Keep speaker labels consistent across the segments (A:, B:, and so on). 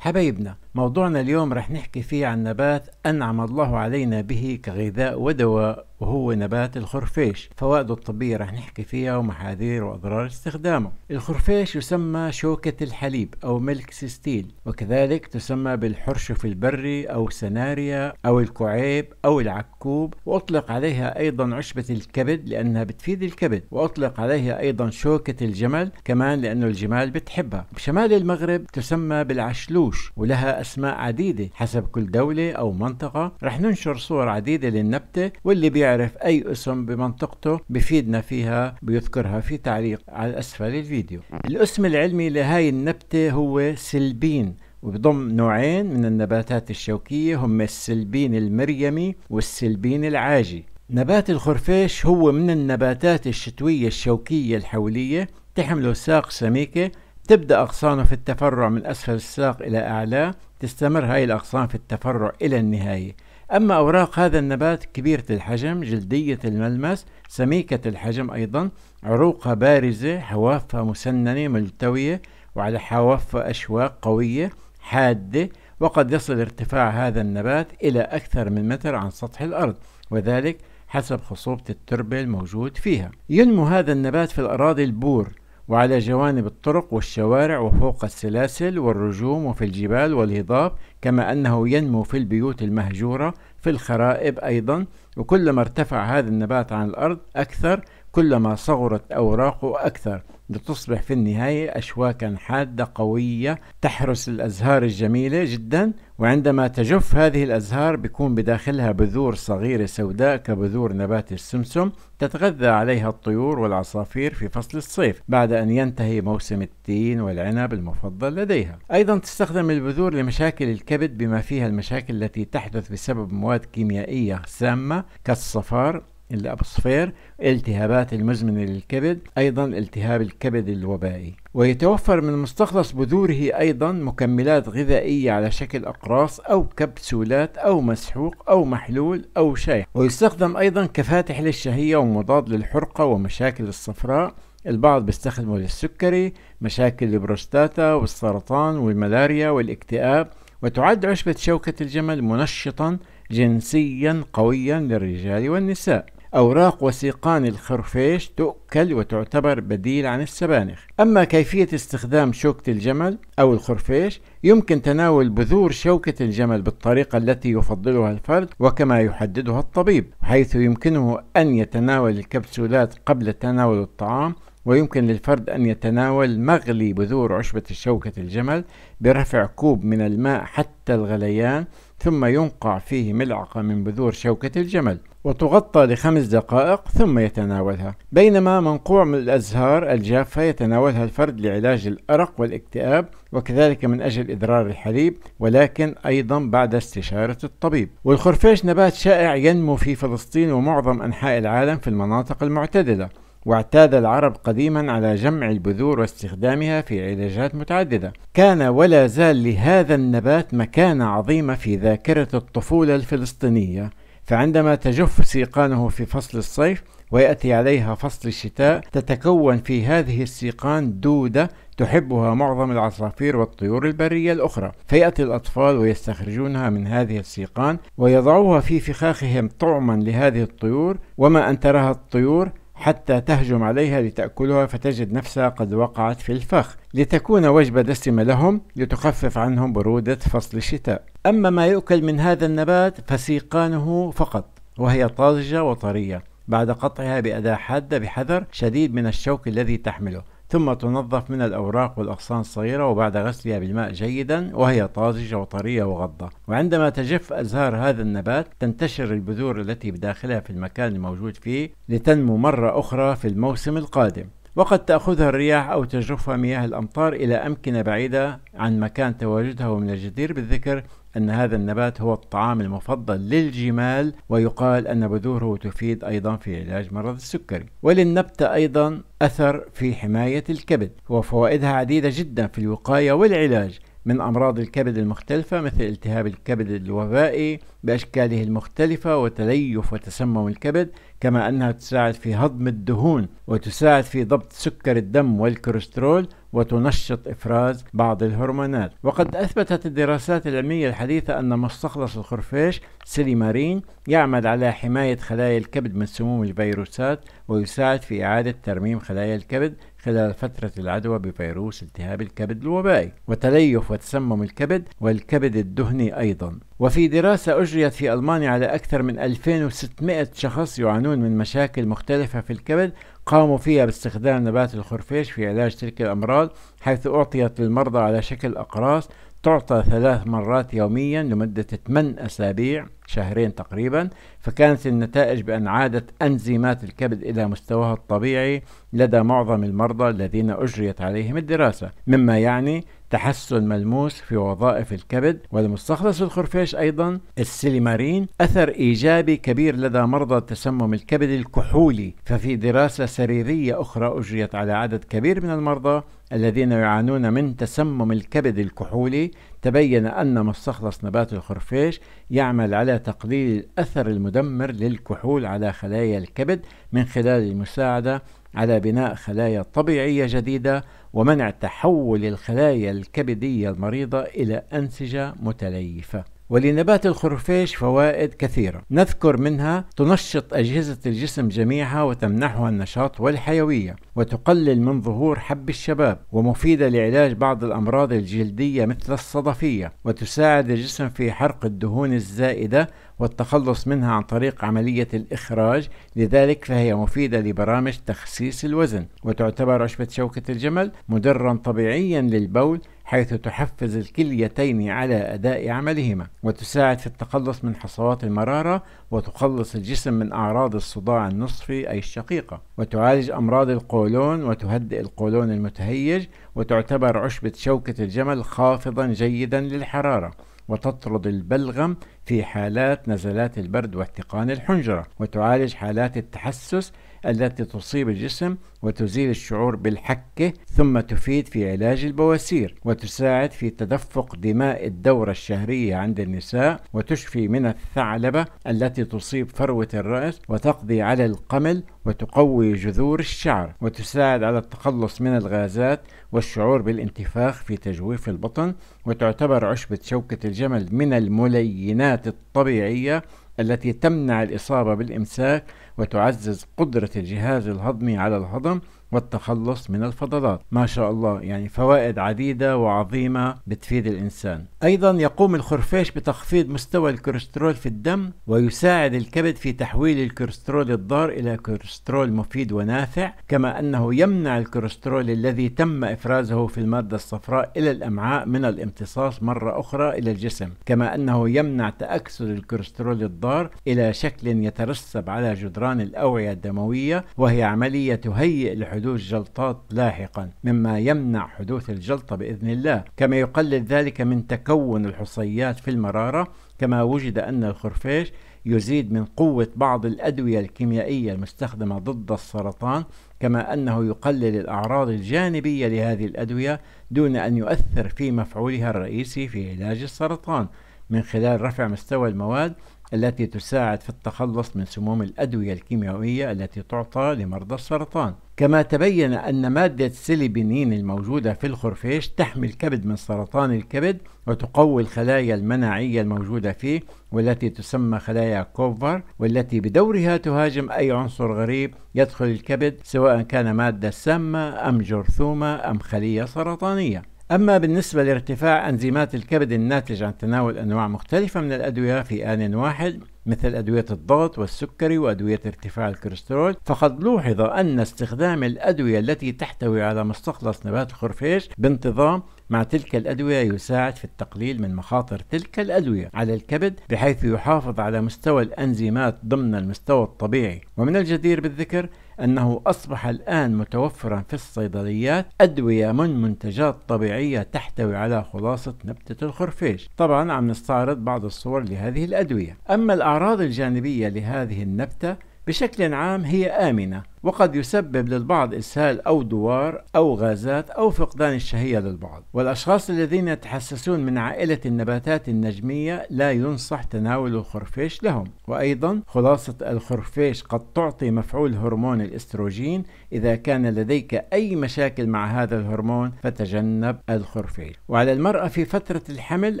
A: حبايبنا موضوعنا اليوم رح نحكي فيه عن نبات أنعم الله علينا به كغذاء ودواء وهو نبات الخرفيش فوائده الطبية رح نحكي فيها ومحاذير وأضرار استخدامه الخرفيش يسمى شوكة الحليب أو ملك سيستيل وكذلك تسمى بالحرشف البري أو سناريا أو الكعيب أو العكوب وأطلق عليها أيضا عشبة الكبد لأنها بتفيد الكبد وأطلق عليها أيضا شوكة الجمل كمان لأنه الجمال بتحبها بشمال المغرب تسمى بالعشلوب الوحوش ولها أسماء عديدة حسب كل دولة أو منطقة رح ننشر صور عديدة للنبتة واللي بيعرف أي اسم بمنطقته بفيدنا فيها بيذكرها في تعليق على أسفل الفيديو الاسم العلمي لهاي النبتة هو سلبين وبضم نوعين من النباتات الشوكية هم السلبين المريمي والسلبين العاجي نبات الخرفيش هو من النباتات الشتوية الشوكية الحولية تحمله ساق سميكة تبدأ أغصانه في التفرع من أسفل الساق إلى أعلاه تستمر هاي الأغصان في التفرع إلى النهاية أما أوراق هذا النبات كبيرة الحجم جلدية الملمس سميكة الحجم أيضا عروقها بارزة حوافها مسننة ملتوية وعلى حوافها أشواك قوية حادة وقد يصل ارتفاع هذا النبات إلى أكثر من متر عن سطح الأرض وذلك حسب خصوبة التربة الموجود فيها ينمو هذا النبات في الأراضي البور وعلى جوانب الطرق والشوارع وفوق السلاسل والرجوم وفي الجبال والهضاب كما أنه ينمو في البيوت المهجورة في الخرائب أيضا وكلما ارتفع هذا النبات عن الأرض أكثر كلما صغرت أوراقه أكثر لتصبح في النهاية أشواكا حادة قوية تحرس الأزهار الجميلة جدا وعندما تجف هذه الأزهار بيكون بداخلها بذور صغيرة سوداء كبذور نبات السمسم تتغذى عليها الطيور والعصافير في فصل الصيف بعد أن ينتهي موسم التين والعنب المفضل لديها أيضا تستخدم البذور لمشاكل الكبد بما فيها المشاكل التي تحدث بسبب مواد كيميائية سامة كالصفار الأبصفير التهابات المزمنة للكبد أيضا التهاب الكبد الوبائي ويتوفر من مستخلص بذوره أيضا مكملات غذائية على شكل أقراص أو كبسولات أو مسحوق أو محلول أو شاي ويستخدم أيضا كفاتح للشهية ومضاد للحرقة ومشاكل الصفراء البعض بيستخدمه للسكري مشاكل البروستاتا والسرطان والملاريا والاكتئاب وتعد عشبة شوكة الجمل منشطا جنسيا قويا للرجال والنساء أوراق وسيقان الخرفيش تؤكل وتعتبر بديل عن السبانخ أما كيفية استخدام شوكة الجمل أو الخرفيش يمكن تناول بذور شوكة الجمل بالطريقة التي يفضلها الفرد وكما يحددها الطبيب حيث يمكنه أن يتناول الكبسولات قبل تناول الطعام ويمكن للفرد أن يتناول مغلي بذور عشبة شوكة الجمل برفع كوب من الماء حتى الغليان ثم ينقع فيه ملعقة من بذور شوكة الجمل وتغطى لخمس دقائق ثم يتناولها بينما منقوع من الأزهار الجافة يتناولها الفرد لعلاج الأرق والاكتئاب وكذلك من أجل إدرار الحليب ولكن أيضا بعد استشارة الطبيب والخرفيش نبات شائع ينمو في فلسطين ومعظم أنحاء العالم في المناطق المعتدلة واعتاد العرب قديما على جمع البذور واستخدامها في علاجات متعددة كان ولا زال لهذا النبات مكانة عظيمة في ذاكرة الطفولة الفلسطينية فعندما تجف سيقانه في فصل الصيف ويأتي عليها فصل الشتاء تتكون في هذه السيقان دودة تحبها معظم العصافير والطيور البرية الأخرى فيأتي الأطفال ويستخرجونها من هذه السيقان ويضعوها في فخاخهم طعما لهذه الطيور وما أن تراها الطيور حتى تهجم عليها لتأكلها فتجد نفسها قد وقعت في الفخ لتكون وجبة دسمة لهم لتخفف عنهم برودة فصل الشتاء أما ما يؤكل من هذا النبات فسيقانه فقط وهي طازجة وطرية بعد قطعها بأداة حادة بحذر شديد من الشوك الذي تحمله ثم تنظف من الأوراق والأغصان الصغيرة وبعد غسلها بالماء جيدا وهي طازجة وطرية وغضة وعندما تجف أزهار هذا النبات تنتشر البذور التي بداخلها في المكان الموجود فيه لتنمو مرة أخرى في الموسم القادم وقد تأخذها الرياح أو تجرفها مياه الأمطار إلى أمكنة بعيدة عن مكان تواجدها ومن الجدير بالذكر أن هذا النبات هو الطعام المفضل للجمال ويقال أن بذوره تفيد أيضا في علاج مرض السكري وللنبتة أيضا أثر في حماية الكبد وفوائدها عديدة جدا في الوقاية والعلاج من أمراض الكبد المختلفة مثل التهاب الكبد الوبائي بأشكاله المختلفة وتليف وتسمم الكبد كما أنها تساعد في هضم الدهون وتساعد في ضبط سكر الدم والكوليسترول وتنشط إفراز بعض الهرمونات وقد أثبتت الدراسات العلمية الحديثة أن مستخلص الخرفيش سيليمارين يعمل على حماية خلايا الكبد من سموم الفيروسات ويساعد في إعادة ترميم خلايا الكبد خلال فترة العدوى بفيروس التهاب الكبد الوبائي وتليف وتسمم الكبد والكبد الدهني أيضا وفي دراسة أجريت في ألمانيا على أكثر من 2600 شخص يعانون من مشاكل مختلفة في الكبد قاموا فيها باستخدام نبات الخرفيش في علاج تلك الأمراض حيث أعطيت للمرضى على شكل أقراص تعطى ثلاث مرات يوميا لمدة 8 أسابيع شهرين تقريبا فكانت النتائج بأن عادت أنزيمات الكبد إلى مستواها الطبيعي لدى معظم المرضى الذين أجريت عليهم الدراسة مما يعني تحسن ملموس في وظائف الكبد والمستخلص الخرفيش أيضا السليمارين أثر إيجابي كبير لدى مرضى تسمم الكبد الكحولي ففي دراسة سريرية أخرى أجريت على عدد كبير من المرضى الذين يعانون من تسمم الكبد الكحولي تبين أن مستخلص نبات الخرفيش يعمل على تقليل الأثر المدمر للكحول على خلايا الكبد من خلال المساعدة على بناء خلايا طبيعية جديدة ومنع تحول الخلايا الكبدية المريضة إلى أنسجة متليفة ولنبات الخرفيش فوائد كثيرة نذكر منها تنشط أجهزة الجسم جميعها وتمنحها النشاط والحيوية وتقلل من ظهور حب الشباب ومفيدة لعلاج بعض الأمراض الجلدية مثل الصدفية وتساعد الجسم في حرق الدهون الزائدة والتخلص منها عن طريق عملية الإخراج لذلك فهي مفيدة لبرامج تخسيس الوزن وتعتبر عشبة شوكة الجمل مدرا طبيعيا للبول حيث تحفز الكليتين على أداء عملهما وتساعد في التخلص من حصوات المرارة وتخلص الجسم من أعراض الصداع النصفي أي الشقيقة وتعالج أمراض القولون وتهدئ القولون المتهيج وتعتبر عشبة شوكة الجمل خافضا جيدا للحرارة وتطرد البلغم في حالات نزلات البرد واحتقان الحنجرة وتعالج حالات التحسس التي تصيب الجسم وتزيل الشعور بالحكة ثم تفيد في علاج البواسير وتساعد في تدفق دماء الدورة الشهرية عند النساء وتشفي من الثعلبة التي تصيب فروة الرأس وتقضي على القمل وتقوي جذور الشعر وتساعد على التخلص من الغازات والشعور بالانتفاخ في تجويف البطن وتعتبر عشبة شوكة الجمل من الملينات الطبيعية التي تمنع الإصابة بالإمساك وتعزز قدرة الجهاز الهضمي على الهضم والتخلص من الفضلات ما شاء الله يعني فوائد عديدة وعظيمة بتفيد الإنسان أيضا يقوم الخرفيش بتخفيض مستوى الكوليسترول في الدم ويساعد الكبد في تحويل الكوليسترول الضار إلى كوليسترول مفيد ونافع كما أنه يمنع الكوليسترول الذي تم إفرازه في المادة الصفراء إلى الأمعاء من الامتصاص مرة أخرى إلى الجسم كما أنه يمنع تأكسد الكوليسترول الضار إلى شكل يترسب على جدران الأوعية الدموية وهي عملية تهيئ حدوث جلطات لاحقا مما يمنع حدوث الجلطة بإذن الله كما يقلل ذلك من تكون الحصيات في المرارة كما وجد أن الخرفيش يزيد من قوة بعض الأدوية الكيميائية المستخدمة ضد السرطان كما أنه يقلل الأعراض الجانبية لهذه الأدوية دون أن يؤثر في مفعولها الرئيسي في علاج السرطان من خلال رفع مستوى المواد التي تساعد في التخلص من سموم الأدوية الكيميائية التي تعطى لمرضى السرطان كما تبين أن مادة سيليبينين الموجودة في الخرفيش تحمي الكبد من سرطان الكبد وتقوي الخلايا المناعية الموجودة فيه والتي تسمى خلايا كوفر والتي بدورها تهاجم أي عنصر غريب يدخل الكبد سواء كان مادة سامة أم جرثومة أم خلية سرطانية أما بالنسبة لارتفاع أنزيمات الكبد الناتج عن تناول أنواع مختلفة من الأدوية في آن واحد مثل أدوية الضغط والسكري وأدوية ارتفاع الكوليسترول فقد لوحظ أن استخدام الأدوية التي تحتوي على مستخلص نبات الخرفيش بانتظام مع تلك الأدوية يساعد في التقليل من مخاطر تلك الأدوية على الكبد بحيث يحافظ على مستوى الأنزيمات ضمن المستوى الطبيعي ومن الجدير بالذكر أنه أصبح الآن متوفرا في الصيدليات أدوية من منتجات طبيعية تحتوي على خلاصة نبتة الخرفيش طبعا عم نستعرض بعض الصور لهذه الأدوية أما الأعراض الجانبية لهذه النبتة بشكل عام هي آمنة وقد يسبب للبعض إسهال أو دوار أو غازات أو فقدان الشهية للبعض والأشخاص الذين يتحسسون من عائلة النباتات النجمية لا ينصح تناول الخرفيش لهم وأيضا خلاصة الخرفيش قد تعطي مفعول هرمون الاستروجين إذا كان لديك أي مشاكل مع هذا الهرمون فتجنب الخرفيش وعلى المرأة في فترة الحمل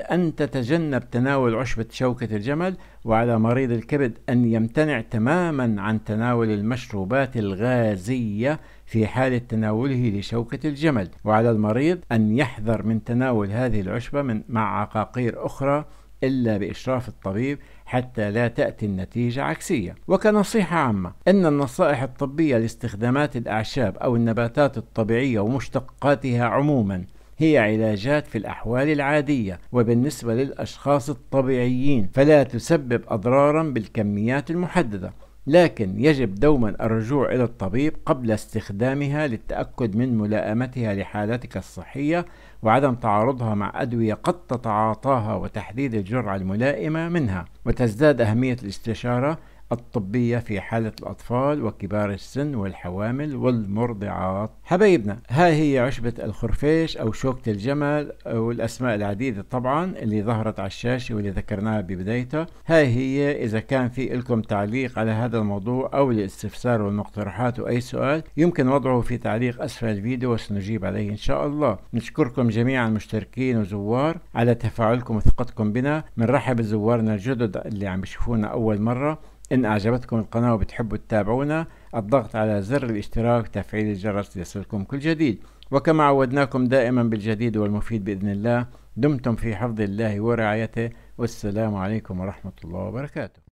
A: أن تتجنب تناول عشبة شوكة الجمل وعلى مريض الكبد أن يمتنع تماما عن تناول المشروبات الغازية في حالة تناوله لشوكة الجمل وعلى المريض أن يحذر من تناول هذه العشبة من مع عقاقير أخرى إلا بإشراف الطبيب حتى لا تأتي النتيجة عكسية وكنصيحة عامة إن النصائح الطبية لاستخدامات الأعشاب أو النباتات الطبيعية ومشتقاتها عموما هي علاجات في الأحوال العادية وبالنسبة للأشخاص الطبيعيين فلا تسبب أضرارا بالكميات المحددة لكن يجب دوما الرجوع إلى الطبيب قبل استخدامها للتأكد من ملائمتها لحالتك الصحية وعدم تعارضها مع أدوية قد تتعاطاها وتحديد الجرعة الملائمة منها وتزداد أهمية الاستشارة الطبية في حالة الأطفال وكبار السن والحوامل والمرضعات حبايبنا ها هي عشبة الخرفيش أو شوكة الجمل أو الأسماء العديدة طبعا اللي ظهرت على الشاشة واللي ذكرناها ببدايتها ها هي إذا كان في لكم تعليق على هذا الموضوع أو للاستفسار والمقترحات وأي سؤال يمكن وضعه في تعليق أسفل الفيديو وسنجيب عليه إن شاء الله نشكركم جميعا مشتركين وزوار على تفاعلكم وثقتكم بنا بنرحب بزوارنا الجدد اللي عم يشوفونا أول مرة إن أعجبتكم القناة وبتحبوا تتابعونا الضغط على زر الاشتراك تفعيل الجرس ليصلكم كل جديد وكما عودناكم دائما بالجديد والمفيد بإذن الله دمتم في حفظ الله ورعايته والسلام عليكم ورحمة الله وبركاته